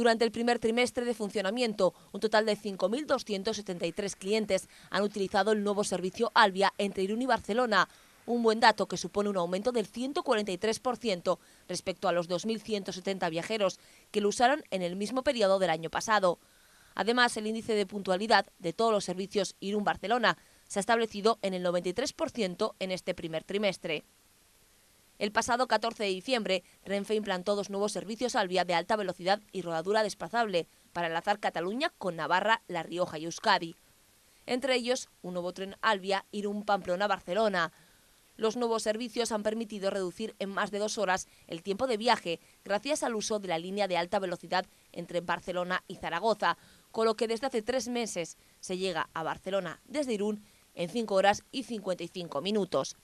Durante el primer trimestre de funcionamiento, un total de 5.273 clientes han utilizado el nuevo servicio Albia entre Irún y Barcelona, un buen dato que supone un aumento del 143% respecto a los 2.170 viajeros que lo usaron en el mismo periodo del año pasado. Además, el índice de puntualidad de todos los servicios Irún-Barcelona se ha establecido en el 93% en este primer trimestre. El pasado 14 de diciembre, Renfe implantó dos nuevos servicios al vía de alta velocidad y rodadura desplazable para enlazar Cataluña con Navarra, La Rioja y Euskadi. Entre ellos, un nuevo tren Albia Irún-Pamplona-Barcelona. Los nuevos servicios han permitido reducir en más de dos horas el tiempo de viaje gracias al uso de la línea de alta velocidad entre Barcelona y Zaragoza, con lo que desde hace tres meses se llega a Barcelona desde Irún en 5 horas y 55 minutos.